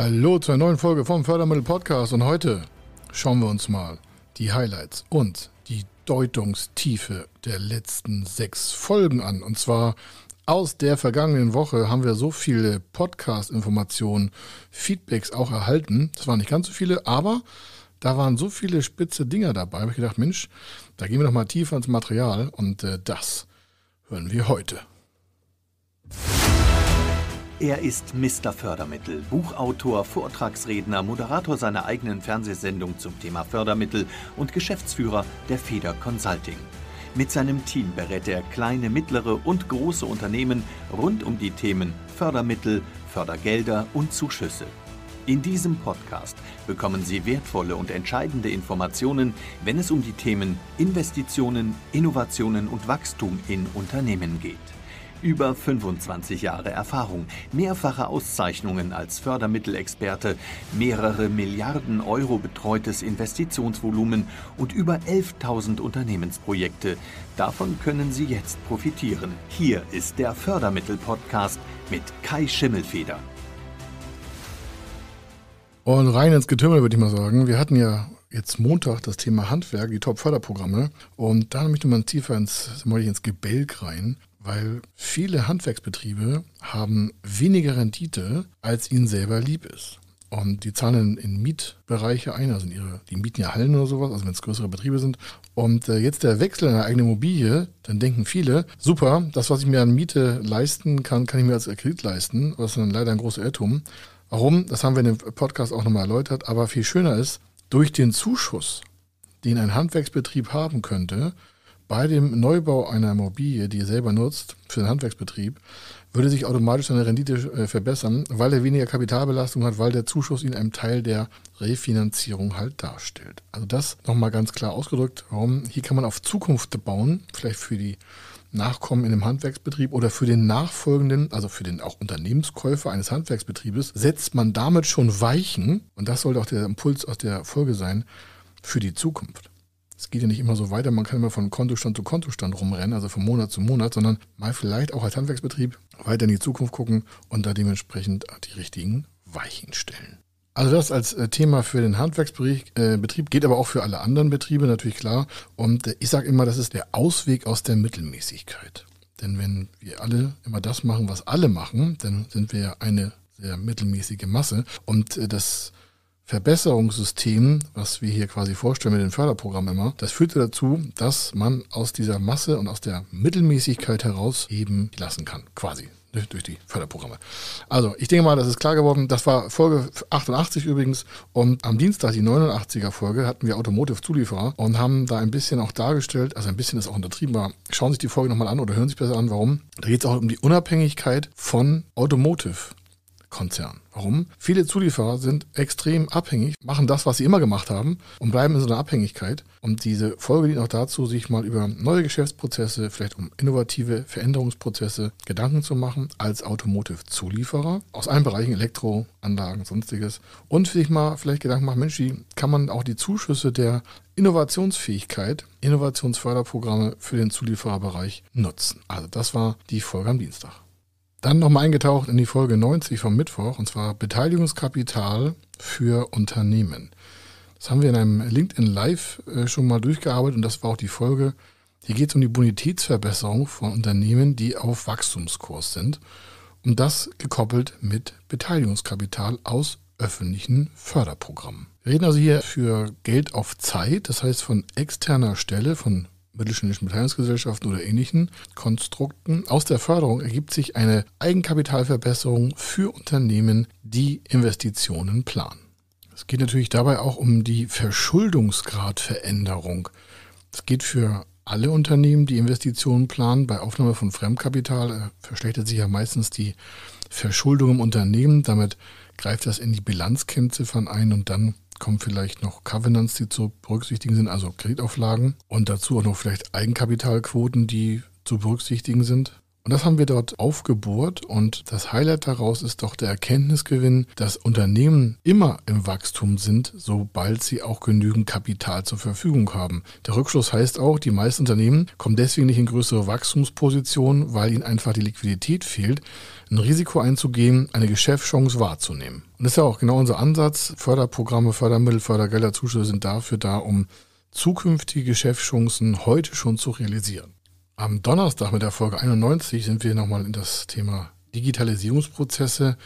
Hallo zu einer neuen Folge vom Fördermittel Podcast und heute schauen wir uns mal die Highlights und die Deutungstiefe der letzten sechs Folgen an. Und zwar aus der vergangenen Woche haben wir so viele Podcast-Informationen, Feedbacks auch erhalten. Das waren nicht ganz so viele, aber da waren so viele spitze Dinger dabei. Da habe ich gedacht, Mensch, da gehen wir noch mal tiefer ins Material und äh, das hören wir heute. Musik er ist Mr. Fördermittel, Buchautor, Vortragsredner, Moderator seiner eigenen Fernsehsendung zum Thema Fördermittel und Geschäftsführer der Feder Consulting. Mit seinem Team berät er kleine, mittlere und große Unternehmen rund um die Themen Fördermittel, Fördergelder und Zuschüsse. In diesem Podcast bekommen Sie wertvolle und entscheidende Informationen, wenn es um die Themen Investitionen, Innovationen und Wachstum in Unternehmen geht. Über 25 Jahre Erfahrung, mehrfache Auszeichnungen als Fördermittelexperte, mehrere Milliarden Euro betreutes Investitionsvolumen und über 11.000 Unternehmensprojekte. Davon können Sie jetzt profitieren. Hier ist der Fördermittel-Podcast mit Kai Schimmelfeder. Und rein ins Getümmel würde ich mal sagen. Wir hatten ja jetzt Montag das Thema Handwerk, die Top-Förderprogramme. Und da möchte man tiefer ins, ins Gebälk rein weil viele Handwerksbetriebe haben weniger Rendite, als ihnen selber lieb ist. Und die zahlen in Mietbereiche ein, also ihre, die mieten ja Hallen oder sowas, also wenn es größere Betriebe sind. Und äh, jetzt der Wechsel in eine eigene Immobilie, dann denken viele, super, das, was ich mir an Miete leisten kann, kann ich mir als Kredit leisten. Das ist dann leider ein großer Irrtum. Warum? Das haben wir in dem Podcast auch nochmal erläutert. Aber viel schöner ist, durch den Zuschuss, den ein Handwerksbetrieb haben könnte, bei dem Neubau einer Immobilie, die ihr selber nutzt, für den Handwerksbetrieb, würde sich automatisch seine Rendite äh, verbessern, weil er weniger Kapitalbelastung hat, weil der Zuschuss ihn einem Teil der Refinanzierung halt darstellt. Also das nochmal ganz klar ausgedrückt, warum hier kann man auf Zukunft bauen, vielleicht für die Nachkommen in einem Handwerksbetrieb oder für den nachfolgenden, also für den auch Unternehmenskäufer eines Handwerksbetriebes, setzt man damit schon Weichen, und das sollte auch der Impuls aus der Folge sein, für die Zukunft es geht ja nicht immer so weiter, man kann immer von Kontostand zu Kontostand rumrennen, also von Monat zu Monat, sondern mal vielleicht auch als Handwerksbetrieb weiter in die Zukunft gucken und da dementsprechend die richtigen Weichen stellen. Also das als äh, Thema für den Handwerksbetrieb, äh, geht aber auch für alle anderen Betriebe natürlich klar. Und äh, ich sage immer, das ist der Ausweg aus der Mittelmäßigkeit. Denn wenn wir alle immer das machen, was alle machen, dann sind wir ja eine sehr mittelmäßige Masse. Und das Verbesserungssystem, was wir hier quasi vorstellen mit dem Förderprogramm immer, das führte dazu, dass man aus dieser Masse und aus der Mittelmäßigkeit heraus eben lassen kann, quasi ne, durch die Förderprogramme. Also, ich denke mal, das ist klar geworden. Das war Folge 88 übrigens. Und am Dienstag, die 89er Folge, hatten wir Automotive-Zulieferer und haben da ein bisschen auch dargestellt, also ein bisschen ist auch untertrieben war. Schauen Sie sich die Folge nochmal an oder hören Sie sich besser an, warum. Da geht es auch um die Unabhängigkeit von Automotive. Konzern. Warum? Viele Zulieferer sind extrem abhängig, machen das, was sie immer gemacht haben und bleiben in so einer Abhängigkeit. Und diese Folge dient auch dazu, sich mal über neue Geschäftsprozesse, vielleicht um innovative Veränderungsprozesse Gedanken zu machen als Automotive-Zulieferer aus allen Bereichen Elektro, Anlagen, sonstiges und sich mal vielleicht Gedanken machen, Mensch, wie kann man auch die Zuschüsse der Innovationsfähigkeit, Innovationsförderprogramme für den Zuliefererbereich nutzen. Also das war die Folge am Dienstag. Dann nochmal eingetaucht in die Folge 90 vom Mittwoch, und zwar Beteiligungskapital für Unternehmen. Das haben wir in einem LinkedIn Live äh, schon mal durchgearbeitet und das war auch die Folge. Hier geht es um die Bonitätsverbesserung von Unternehmen, die auf Wachstumskurs sind. Und das gekoppelt mit Beteiligungskapital aus öffentlichen Förderprogrammen. Wir reden also hier für Geld auf Zeit, das heißt von externer Stelle, von mittelständischen Beteiligungsgesellschaften oder ähnlichen Konstrukten. Aus der Förderung ergibt sich eine Eigenkapitalverbesserung für Unternehmen, die Investitionen planen. Es geht natürlich dabei auch um die Verschuldungsgradveränderung. Es geht für alle Unternehmen, die Investitionen planen, bei Aufnahme von Fremdkapital äh, verschlechtert sich ja meistens die Verschuldung im Unternehmen. Damit greift das in die Bilanzkennziffern ein und dann kommen vielleicht noch Covenants, die zu berücksichtigen sind, also Kreditauflagen und dazu auch noch vielleicht Eigenkapitalquoten, die zu berücksichtigen sind. Und das haben wir dort aufgebohrt und das Highlight daraus ist doch der Erkenntnisgewinn, dass Unternehmen immer im Wachstum sind, sobald sie auch genügend Kapital zur Verfügung haben. Der Rückschluss heißt auch, die meisten Unternehmen kommen deswegen nicht in größere Wachstumspositionen, weil ihnen einfach die Liquidität fehlt, ein Risiko einzugehen, eine Geschäftschance wahrzunehmen. Und das ist ja auch genau unser Ansatz. Förderprogramme, Fördermittel, Fördergelder, Zuschüsse sind dafür da, um zukünftige Geschäftschancen heute schon zu realisieren. Am Donnerstag mit der Folge 91 sind wir nochmal in das Thema Digitalisierungsprozesse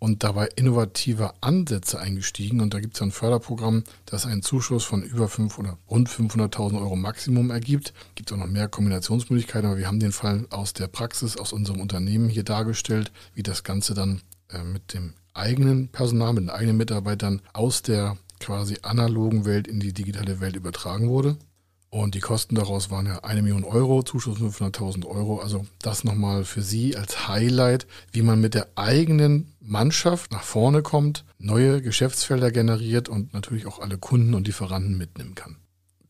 und dabei innovative Ansätze eingestiegen. Und da gibt es ein Förderprogramm, das einen Zuschuss von über 500, rund 500.000 Euro Maximum ergibt. Gibt auch noch mehr Kombinationsmöglichkeiten, aber wir haben den Fall aus der Praxis, aus unserem Unternehmen hier dargestellt, wie das Ganze dann äh, mit dem eigenen Personal, mit den eigenen Mitarbeitern aus der quasi analogen Welt in die digitale Welt übertragen wurde. Und die Kosten daraus waren ja eine Million Euro, Zuschuss 500.000 Euro. Also das nochmal für Sie als Highlight, wie man mit der eigenen Mannschaft nach vorne kommt, neue Geschäftsfelder generiert und natürlich auch alle Kunden und Lieferanten mitnehmen kann.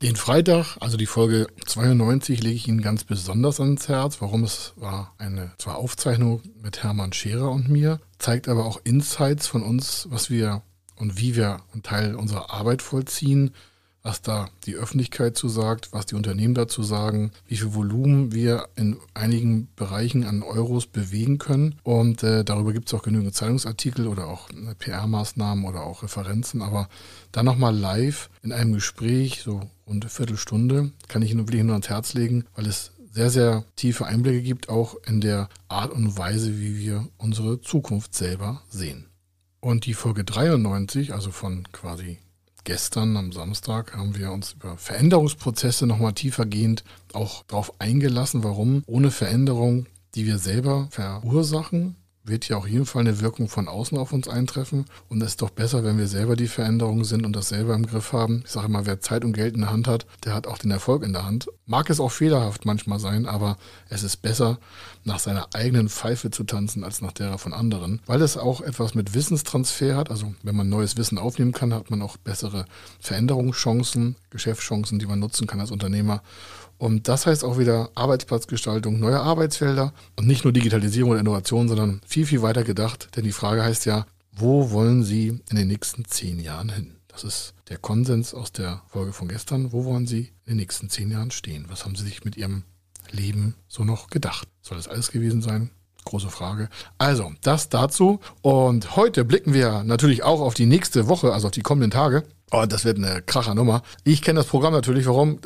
Den Freitag, also die Folge 92, lege ich Ihnen ganz besonders ans Herz. Warum es war eine zwar Aufzeichnung mit Hermann Scherer und mir, zeigt aber auch Insights von uns, was wir und wie wir einen Teil unserer Arbeit vollziehen was da die Öffentlichkeit zu sagt, was die Unternehmen dazu sagen, wie viel Volumen wir in einigen Bereichen an Euros bewegen können. Und äh, darüber gibt es auch genügend Zeitungsartikel oder auch äh, PR-Maßnahmen oder auch Referenzen. Aber dann nochmal live in einem Gespräch, so rund eine Viertelstunde, kann ich Ihnen wirklich nur ans Herz legen, weil es sehr, sehr tiefe Einblicke gibt, auch in der Art und Weise, wie wir unsere Zukunft selber sehen. Und die Folge 93, also von quasi gestern am Samstag haben wir uns über Veränderungsprozesse nochmal tiefergehend auch darauf eingelassen, warum ohne Veränderung, die wir selber verursachen, wird ja auch Fall eine Wirkung von außen auf uns eintreffen. Und es ist doch besser, wenn wir selber die Veränderungen sind und das selber im Griff haben. Ich sage immer, wer Zeit und Geld in der Hand hat, der hat auch den Erfolg in der Hand. Mag es auch fehlerhaft manchmal sein, aber es ist besser, nach seiner eigenen Pfeife zu tanzen, als nach derer von anderen. Weil es auch etwas mit Wissenstransfer hat. Also wenn man neues Wissen aufnehmen kann, hat man auch bessere Veränderungschancen, Geschäftschancen, die man nutzen kann als Unternehmer. Und das heißt auch wieder Arbeitsplatzgestaltung, neue Arbeitsfelder und nicht nur Digitalisierung und Innovation, sondern viel, viel weiter gedacht. Denn die Frage heißt ja, wo wollen Sie in den nächsten zehn Jahren hin? Das ist der Konsens aus der Folge von gestern. Wo wollen Sie in den nächsten zehn Jahren stehen? Was haben Sie sich mit Ihrem Leben so noch gedacht? Soll das alles gewesen sein? Große Frage. Also, das dazu. Und heute blicken wir natürlich auch auf die nächste Woche, also auf die kommenden Tage. Oh, das wird eine kracher Nummer. Ich kenne das Programm natürlich. Warum?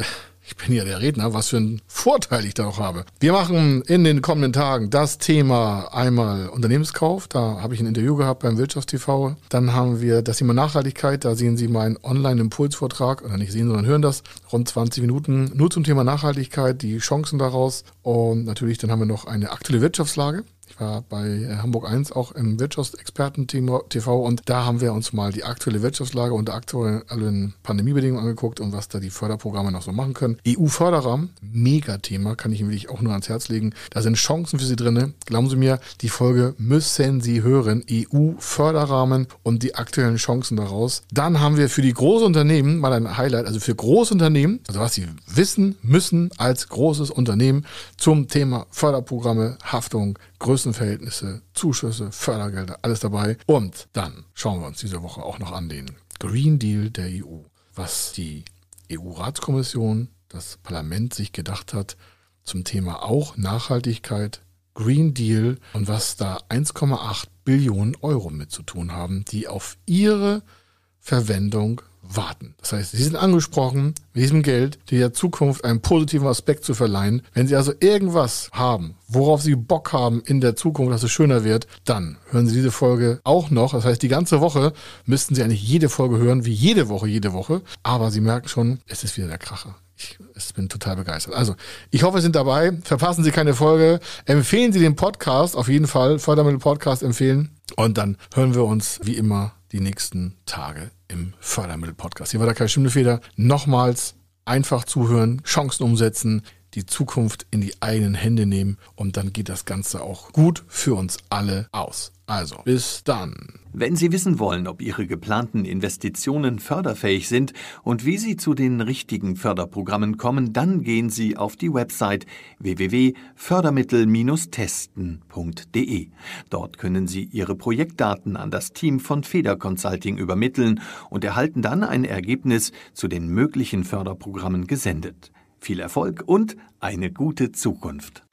ich bin ja der Redner, was für einen Vorteil ich da noch habe. Wir machen in den kommenden Tagen das Thema einmal Unternehmenskauf. Da habe ich ein Interview gehabt beim Wirtschaftstv. Dann haben wir das Thema Nachhaltigkeit. Da sehen Sie meinen Online-Impulsvortrag. Oder nicht sehen, sondern hören das. Rund 20 Minuten nur zum Thema Nachhaltigkeit, die Chancen daraus. Und natürlich, dann haben wir noch eine aktuelle Wirtschaftslage. Ich war bei äh, Hamburg 1 auch im Wirtschaftsexperten-TV und da haben wir uns mal die aktuelle Wirtschaftslage unter aktuellen Pandemiebedingungen angeguckt und was da die Förderprogramme noch so machen können. EU-Förderrahmen, Megathema, kann ich Ihnen wirklich auch nur ans Herz legen. Da sind Chancen für Sie drin. Glauben Sie mir, die Folge müssen Sie hören. EU-Förderrahmen und die aktuellen Chancen daraus. Dann haben wir für die großen Unternehmen mal ein Highlight, also für Großunternehmen, also was Sie wissen müssen als großes Unternehmen zum Thema Förderprogramme, Haftung, Größe Außenverhältnisse, Zuschüsse, Fördergelder, alles dabei. Und dann schauen wir uns diese Woche auch noch an den Green Deal der EU, was die EU-Ratskommission, das Parlament sich gedacht hat zum Thema auch Nachhaltigkeit, Green Deal und was da 1,8 Billionen Euro mit zu tun haben, die auf ihre Verwendung warten. Das heißt, Sie sind angesprochen, mit diesem Geld der Zukunft einen positiven Aspekt zu verleihen. Wenn Sie also irgendwas haben, worauf Sie Bock haben in der Zukunft, dass es schöner wird, dann hören Sie diese Folge auch noch. Das heißt, die ganze Woche müssten Sie eigentlich jede Folge hören, wie jede Woche, jede Woche. Aber Sie merken schon, es ist wieder der Kracher. Ich bin total begeistert. Also, ich hoffe, Sie sind dabei. Verpassen Sie keine Folge. Empfehlen Sie den Podcast auf jeden Fall. Fördermittel Podcast empfehlen. Und dann hören wir uns wie immer die nächsten Tage im Fördermittel-Podcast. Hier war der Kai Schimmelfeder. Nochmals einfach zuhören, Chancen umsetzen, die Zukunft in die eigenen Hände nehmen und dann geht das Ganze auch gut für uns alle aus. Also, bis dann. Wenn Sie wissen wollen, ob Ihre geplanten Investitionen förderfähig sind und wie Sie zu den richtigen Förderprogrammen kommen, dann gehen Sie auf die Website www.fördermittel-testen.de. Dort können Sie Ihre Projektdaten an das Team von Feder Consulting übermitteln und erhalten dann ein Ergebnis zu den möglichen Förderprogrammen gesendet. Viel Erfolg und eine gute Zukunft.